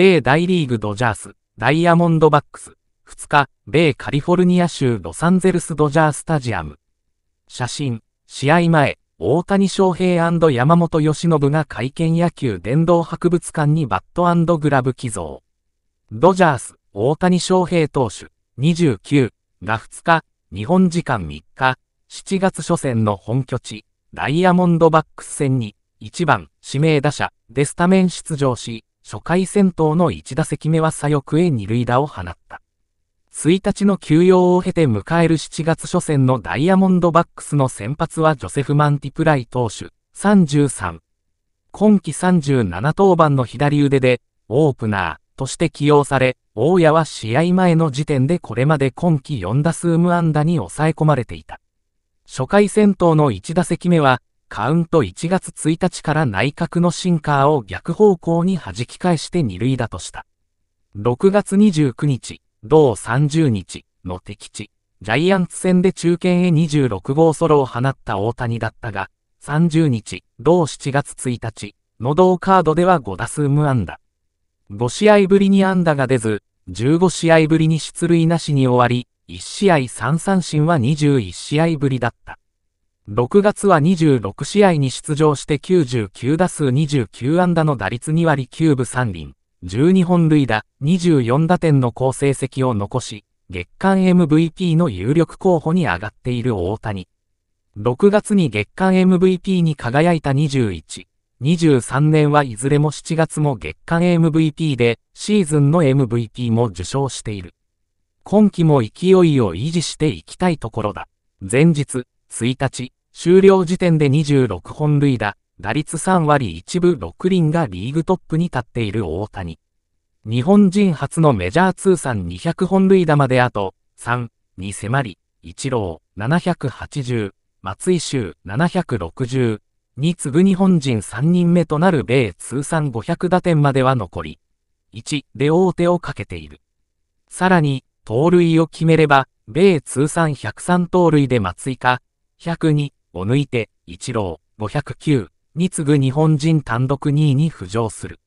米大リーグドジャース、ダイヤモンドバックス、2日、米カリフォルニア州ロサンゼルスドジャースタジアム。写真、試合前、大谷翔平山本由伸が会見野球殿堂博物館にバットグラブ寄贈。ドジャース、大谷翔平投手、29が2日、日本時間3日、7月初戦の本拠地、ダイヤモンドバックス戦に、1番、指名打者、デスタメン出場し、初回戦闘の1打席目は左翼へ二塁打を放った。1日の休養を経て迎える7月初戦のダイヤモンドバックスの先発はジョセフ・マンティプライ投手、33。今季37登板の左腕で、オープナーとして起用され、大谷は試合前の時点でこれまで今季4打数無安打に抑え込まれていた。初回戦闘の1打席目は、カウント1月1日から内角のシンカーを逆方向に弾き返して二塁打とした。6月29日、同30日の敵地、ジャイアンツ戦で中堅へ26号ソロを放った大谷だったが、30日、同7月1日、の同カードでは5打数無安打。5試合ぶりに安打が出ず、15試合ぶりに出塁なしに終わり、1試合3三振は21試合ぶりだった。6月は26試合に出場して99打数29安打の打率2割9分3厘、12本塁打、24打点の好成績を残し、月間 MVP の有力候補に上がっている大谷。6月に月間 MVP に輝いた21、23年はいずれも7月も月間 MVP で、シーズンの MVP も受賞している。今季も勢いを維持していきたいところだ。前日、1日、終了時点で26本塁打、打率3割1分6輪がリーグトップに立っている大谷。日本人初のメジャー通算200本塁打まであと3に迫り、一郎780、松井秀760に次ぐ日本人3人目となる米通算500打点までは残り、1で大手をかけている。さらに、盗塁を決めれば、米通算103盗塁で松井か、102を抜いて、イチロー509に次ぐ日本人単独2位に浮上する。